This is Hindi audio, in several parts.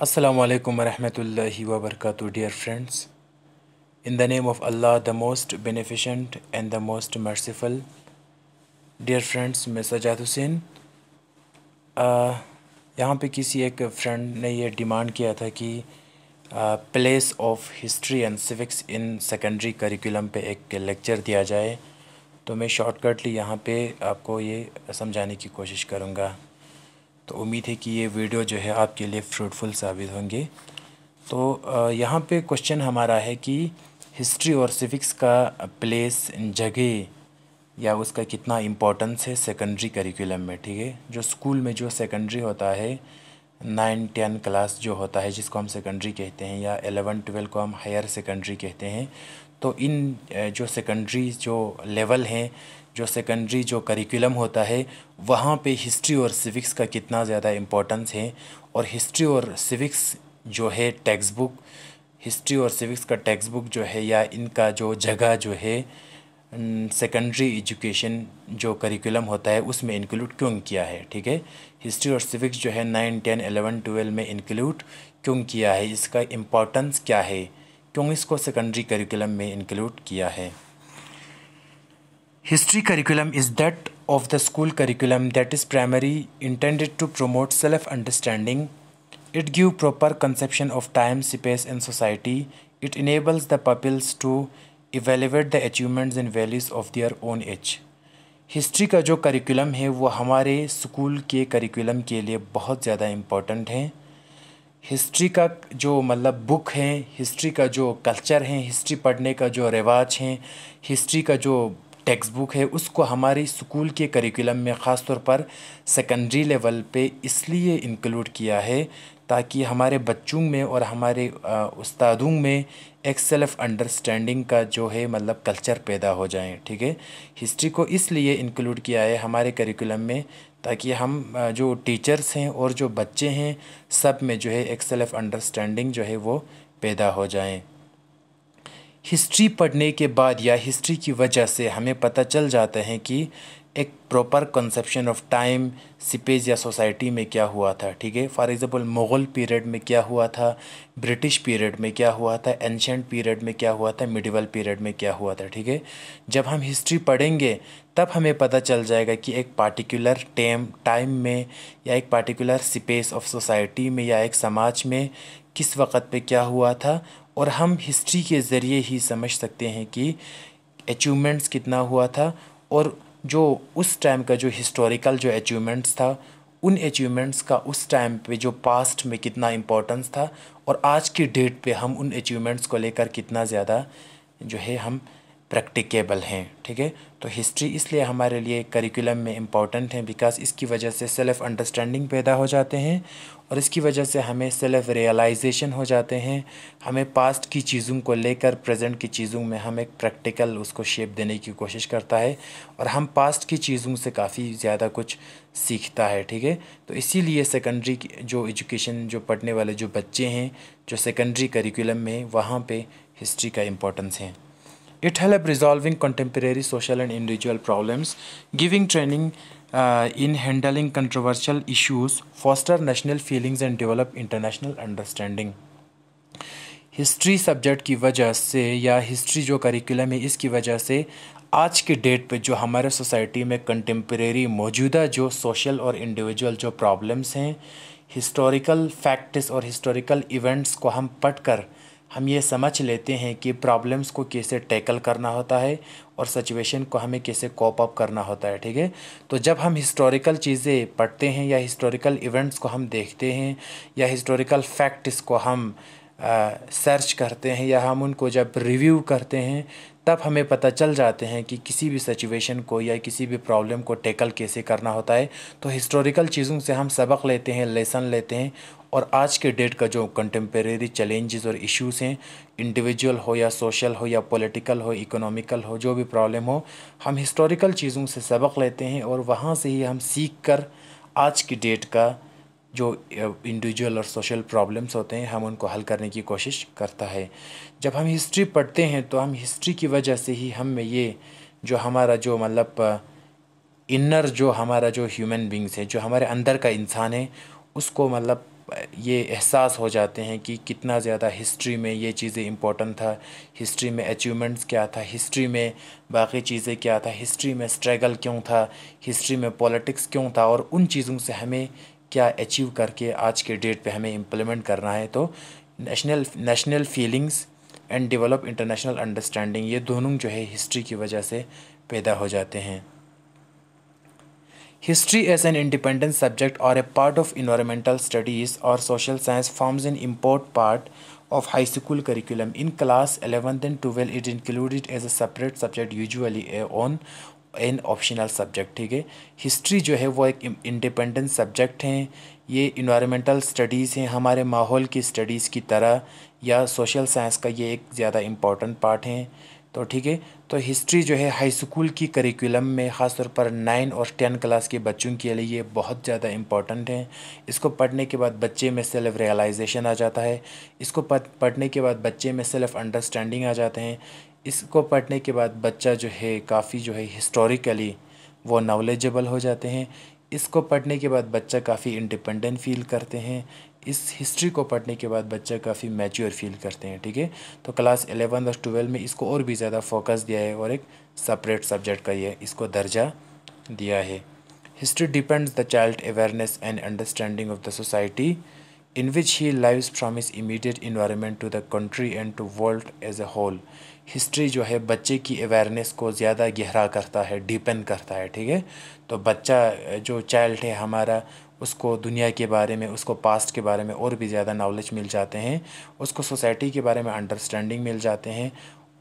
Assalamu warahmatullahi wabarakatuh dear friends in the name of Allah the most beneficent and the most merciful dear friends मैं सजाद हुसैन यहाँ पे किसी एक फ्रेंड ने ये डिमांड किया था कि place of history and civics in secondary curriculum पे एक लेक्चर दिया जाए तो मैं शॉर्टकटली यहाँ पे आपको ये समझाने की कोशिश करूँगा तो उम्मीद है कि ये वीडियो जो है आपके लिए फ्रूटफुल साबित होंगे तो यहाँ पे क्वेश्चन हमारा है कि हिस्ट्री और सिविक्स का प्लेस जगह या उसका कितना इम्पोर्टेंस है सेकेंडरी करिकुलम में ठीक है जो स्कूल में जो सेकेंडरी होता है नाइन टेन क्लास जो होता है जिसको हम सेकेंडरी कहते हैं या एलेवन ट्वेल्व को हम हायर सेकेंडरी कहते हैं तो इन जो सेकेंडरी जो लेवल हैं जो सेकेंडरी जो करिकुलम होता है वहाँ पे हिस्ट्री और सिविक्स का कितना ज़्यादा इम्पोर्टेंस है और हिस्ट्री और सिविक्स जो है टेक्स्ट बुक हिस्ट्री और सिविक्स का टेक्स्ट बुक जो है या इनका जो जगह जो है सेकेंडरी एजुकेशन जो करिकुलम होता है उसमें इंक्लूड क्यों किया है ठीक है हिस्ट्री और सिविक्स जो है नाइन टेन एलेवन ट्वेल्व में इंक्लूड क्यों किया है इसका इम्पोर्टेंस क्या है क्यों इसको सेकेंडरी करिकुलम में इंक्लूड किया है History curriculum is that of the school curriculum that is primarily intended to promote self-understanding. It gives proper conception of time, space and society. It enables the pupils to evaluate the achievements and values of their own age. History का जो करिकुलम है वो हमारे स्कूल के करिकुलम के लिए बहुत ज़्यादा इम्पोर्टेंट है हिस्ट्री का जो मतलब बुक है हिस्ट्री का जो कल्चर है हिस्ट्री पढ़ने का जो रिवाज है हिस्ट्री का जो टेक्स्ट बुक है उसको हमारे स्कूल के करिकुलम में ख़ास तौर पर सेकेंडरी लेवल पे इसलिए इंक्लूड किया है ताकि हमारे बच्चों में और हमारे उस्तादों में एक सेल्फ़ अंडरस्टैंडिंग का जो है मतलब कल्चर पैदा हो जाए ठीक है हिस्ट्री को इसलिए इंक्लूड किया है हमारे करिकुलम में ताकि हम जो टीचर्स हैं और जो बच्चे हैं सब में जो है एक सेल्फ़ अंडरस्टैंडिंग जो है वो पैदा हो जाएँ हिस्ट्री पढ़ने के बाद या हिस्ट्री की वजह से हमें पता चल जाता है कि एक proper conception of time seepage या सोसाइटी में क्या हुआ था ठीक है फॉर एग्ज़ाम्पल मुग़ल पीरियड में क्या हुआ था ब्रिटिश पीरियड में क्या हुआ था एंशेंट पीरियड में क्या हुआ था मिडिवल पीरियड में क्या हुआ था ठीक है जब हम हिस्ट्री पढ़ेंगे तब हमें पता चल जाएगा कि एक पार्टिकुलर टेम टाइम में या एक पार्टिकुलर स्पेस ऑफ सोसाइटी में या एक समाज में किस वक्त पे क्या हुआ था और हम हिस्ट्री के ज़रिए ही समझ सकते हैं कि अचीवमेंट्स कितना हुआ था और जो उस टाइम का जो हिस्टोरिकल जो अचीवमेंट्स था उन अचीवमेंट्स का उस टाइम पे जो पास्ट में कितना इम्पोर्टेंस था और आज की डेट पे हम उन अचीवमेंट्स को लेकर कितना ज़्यादा जो है हम प्रैक्टिकेबल हैं ठीक है तो हिस्ट्री इसलिए हमारे लिए करिकुलम में इम्पॉर्टेंट है बिकॉज इसकी वजह से सेल्फ़ अंडरस्टैंडिंग पैदा हो जाते हैं और इसकी वजह से हमें सेल्फ़ रियलाइजेशन हो जाते हैं हमें पास्ट की चीज़ों को लेकर प्रेजेंट की चीज़ों में हम एक प्रैक्टिकल उसको शेप देने की कोशिश करता है और हम पास्ट की चीज़ों से काफ़ी ज़्यादा कुछ सीखता है ठीक है तो इसीलिए सेकेंडरी जो एजुकेशन जो पढ़ने वाले जो बच्चे हैं जो सेकेंडरी करिकुलम में वहाँ पर हिस्ट्री का इम्पोर्टेंस है It helps resolving contemporary social and individual problems, giving training uh, in handling controversial issues, foster national feelings and develop international understanding. History subject की वजह से या हिस्ट्री जो करिकुलम है इसकी वजह से आज के डेट पे जो हमारे सोसाइटी में कंटेम्प्रेरी मौजूदा जो सोशल और इंडिविजुअल जो प्रॉब्लम्स हैं हिस्टोरिकल फैक्ट्स और हिस्टोरिकल इवेंट्स को हम पढ़कर कर हम ये समझ लेते हैं कि प्रॉब्लम्स को कैसे टैकल करना होता है और सिचुएशन को हमें कैसे कॉप अप करना होता है ठीक है तो जब हम हिस्टोरिकल चीज़ें पढ़ते हैं या हिस्टोरिकल इवेंट्स को हम देखते हैं या हिस्टोरिकल फैक्ट्स को हम सर्च करते हैं या हम उनको जब रिव्यू करते हैं तब हमें पता चल जाते हैं कि किसी भी सिचुएशन को या किसी भी प्रॉब्लम को टेकल कैसे करना होता है तो हिस्टोरिकल चीज़ों से हम सबक लेते हैं लेसन लेते हैं और आज के डेट का जो कंटेम्प्रेरी चैलेंजेस और इश्यूज हैं इंडिविजुअल हो या सोशल हो या पॉलिटिकल हो इकोनॉमिकल हो जो भी प्रॉब्लम हो हम हिस्टोरिकल चीज़ों से सबक लेते हैं और वहाँ से ही हम सीख कर आज की डेट का जो इंडिविजुअल और सोशल प्रॉब्लम्स होते हैं हम उनको हल करने की कोशिश करता है जब हम हिस्ट्री पढ़ते हैं तो हम हिस्ट्री की वजह से ही हम में ये जो हमारा जो मतलब इनर जो हमारा जो ह्यूमन बींग्स है जो हमारे अंदर का इंसान है उसको मतलब ये एहसास हो जाते हैं कि कितना ज़्यादा हिस्ट्री में ये चीज़ें इम्पोर्टेंट था हिस्ट्री में अचीवमेंट्स क्या था हिस्ट्री में बाकी चीज़ें क्या था हिस्ट्री में स्ट्रगल क्यों था हिस्ट्री में पॉलिटिक्स क्यों था और उन चीज़ों से हमें क्या अचीव करके आज के डेट पे हमें इम्प्लीमेंट करना है तो national national feelings and develop international understanding ये दोनों जो है हिस्ट्री की वजह से पैदा हो जाते हैं history as an independent subject और a part of environmental studies और social science forms an import part of high school curriculum in class eleventh and twelve it included as a separate subject usually on an optional subject ठीक है हिस्ट्री जो है वो एक इंडिपेंडेंट सब्जेक्ट हैं ये इन्वायरमेंटल स्टडीज़ हैं हमारे माहौल की स्टडीज़ की तरह या सोशल साइंस का ये एक ज़्यादा इम्पॉर्टेंट पार्ट है तो ठीक है तो हिस्ट्री जो है हाई स्कूल की करिकुलम में ख़ासतौर पर नाइन और टेन क्लास के बच्चों के लिए ये बहुत ज़्यादा इम्पॉर्टेंट है इसको पढ़ने के बाद बच्चे में सेल्फ रियलाइजेशन आ जाता है इसको पढ़ने के बाद बच्चे में सेल्फ अंडरस्टैंडिंग आ जाते हैं इसको पढ़ने के बाद बच्चा जो है काफ़ी जो है हिस्टोरिकली वो नॉलेजेबल हो जाते हैं इसको पढ़ने के बाद बच्चा काफ़ी इंडिपेंडेंट फील करते हैं इस हिस्ट्री को पढ़ने के बाद बच्चा काफ़ी मैच्योर फील करते हैं ठीक है तो क्लास एलेवन और ट्वेल्व में इसको और भी ज़्यादा फोकस दिया है और एक सेपरेट सब्जेक्ट का ये इसको दर्जा दिया है history depends the child awareness and understanding of the society in which he lives from his immediate environment to the country and to world as a whole history जो है बच्चे की अवेयरनेस को ज़्यादा गहरा करता है डीपन करता है ठीक है तो बच्चा जो चाइल्ड है हमारा उसको दुनिया के बारे में उसको पास्ट के बारे में और भी ज़्यादा नॉलेज मिल जाते हैं उसको सोसाइटी के बारे में अंडरस्टैंडिंग मिल जाते हैं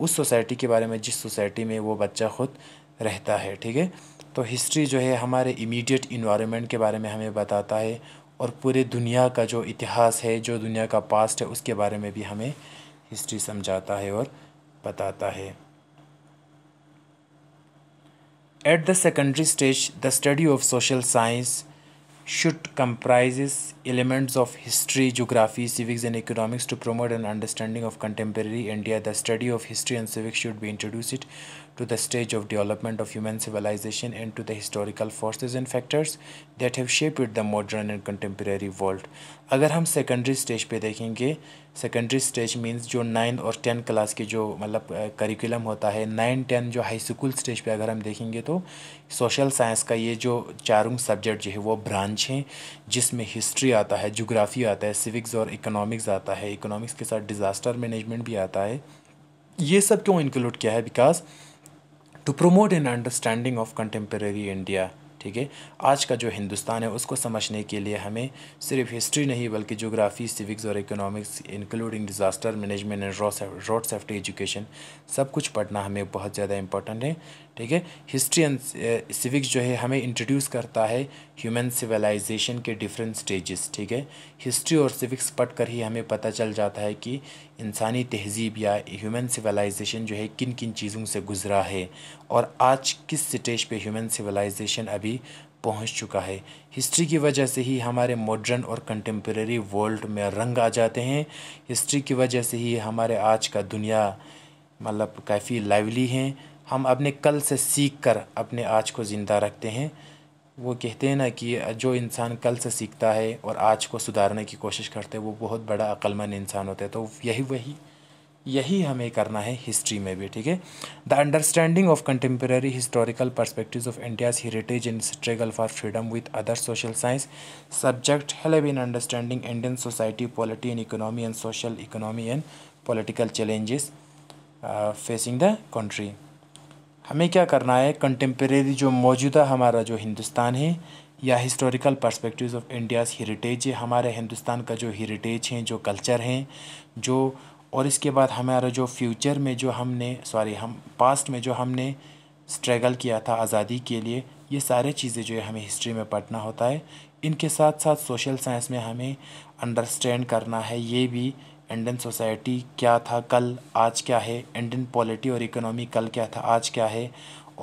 उस सोसाइटी के बारे में जिस सोसाइटी में वो बच्चा खुद रहता है ठीक है तो हिस्ट्री जो है हमारे इमीडिएट इन्वायरमेंट के बारे में हमें बताता है और पूरे दुनिया का जो इतिहास है जो दुनिया का पास्ट है उसके बारे में भी हमें हिस्ट्री समझाता है और बताता है at the secondary stage the study of social science should comprise elements of history geography civics and economics to promote and understanding of contemporary India the study of history and civics should be introduced to the stage of development of human civilization and to the historical forces and factors that have shaped the modern and contemporary world अगर हम सेकेंडरी स्टेज पे देखेंगे सेकेंडरी स्टेज मींस जो नाइन और टेन क्लास के जो मतलब करिकुलम होता है नाइन टेन जो हाई स्कूल स्टेज पे अगर हम देखेंगे तो सोशल साइंस का ये जो चारों सब्जेक्ट जो है वो ब्रांच हैं जिसमें हिस्ट्री आता है जोग्राफ़ी आता है सिविक्स और इकोनॉमिक्स आता है इकोनॉमिक्स के साथ डिज़ास्टर मैनेजमेंट भी आता है ये सब क्यों इंक्लूड किया है because to promote an understanding of contemporary India ठीक है आज का जो हिंदुस्तान है उसको समझने के लिए हमें सिर्फ हिस्ट्री नहीं बल्कि जोग्राफ़ी सिविक्स और economics including disaster management and road safety education सब कुछ पढ़ना हमें बहुत ज़्यादा इंपॉर्टेंट है ठीक है हिस्ट्री एंड सिविक्स जो है हमें इंट्रोड्यूस करता है ह्यूमन सिविलाइजेशन के डिफरेंट स्टेजेस ठीक है हिस्ट्री और सिविक्स पढ़ कर ही हमें पता चल जाता है कि इंसानी तहजीब या ह्यूमन सिविलाइजेशन जो है किन किन चीज़ों से गुजरा है और आज किस स्टेज पे ह्यूमन सिविलाइजेशन अभी पहुंच चुका है हिस्ट्री की वजह से ही हमारे मॉडर्न और कंटेम्प्रेरी वर्ल्ड में रंग आ जाते हैं हिस्ट्री की वजह से ही हमारे आज का दुनिया मतलब काफ़ी लाइवली हैं हम अपने कल से सीख कर अपने आज को ज़िंदा रखते हैं वो कहते हैं ना कि जो इंसान कल से सीखता है और आज को सुधारने की कोशिश करते हैं वो बहुत बड़ा अक्लमंद इंसान होता है तो यही वही यही हमें करना है हिस्ट्री में भी ठीक है the understanding of contemporary historical perspective of India's heritage in struggle for freedom with other social science subject help in understanding Indian society polity and economy and social economy and political challenges facing the country हमें क्या करना है कंटेम्प्रेरी जो मौजूदा हमारा जो हिंदुस्तान है या historical perspectives of India's heritage है हमारे हिंदुस्तान का जो हेरिटेज हैं जो कल्चर हैं जो और इसके बाद हमारा जो फ्यूचर में जो हमने सॉरी हम पास्ट में जो हमने स्ट्रगल किया था आज़ादी के लिए ये सारे चीज़ें जो है हमें हिस्ट्री में पढ़ना होता है इनके साथ साथ सोशल साइंस में हमें अंडरस्टैंड करना है ये भी इंडियन सोसाइटी क्या था कल आज क्या है इंडियन पॉलिटी और इकोनॉमी कल क्या था आज क्या है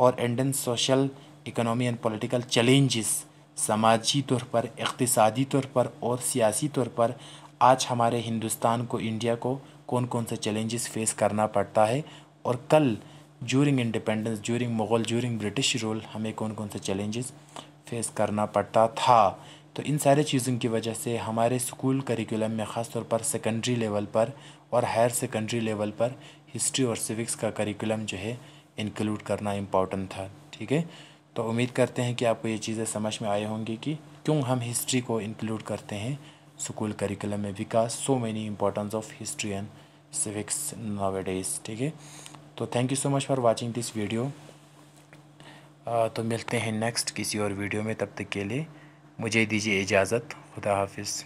और Indian social economy and political challenges समाजी तौर पर इकतसादी तौर पर और सियासी तौर पर आज हमारे हिंदुस्तान को इंडिया को कौन कौन से चैलेंजेस फेस करना पड़ता है और कल during independence during Mughal during British rule हमें कौन कौन से चैलेंजेस फेस करना पड़ता था तो इन सारे चीज़ों की वजह से हमारे स्कूल करिकुलम में ख़ास तौर पर सेकेंडरी लेवल पर और हायर सेकेंडरी लेवल पर हिस्ट्री और सिविक्स का करिकुलम जो है इंक्लूड करना इम्पॉर्टेंट था ठीक है तो उम्मीद करते हैं कि आपको ये चीज़ें समझ में आए होंगी कि क्यों हम हिस्ट्री को इंक्लूड करते हैं स्कूल करिकुलम में because so many importance of history and civics nowadays ठीक है तो thank you so much for watching this video तो मिलते हैं नेक्स्ट किसी और वीडियो में तब तक के लिए मुझे दीजिए इजाज़त खुदा हाफिज़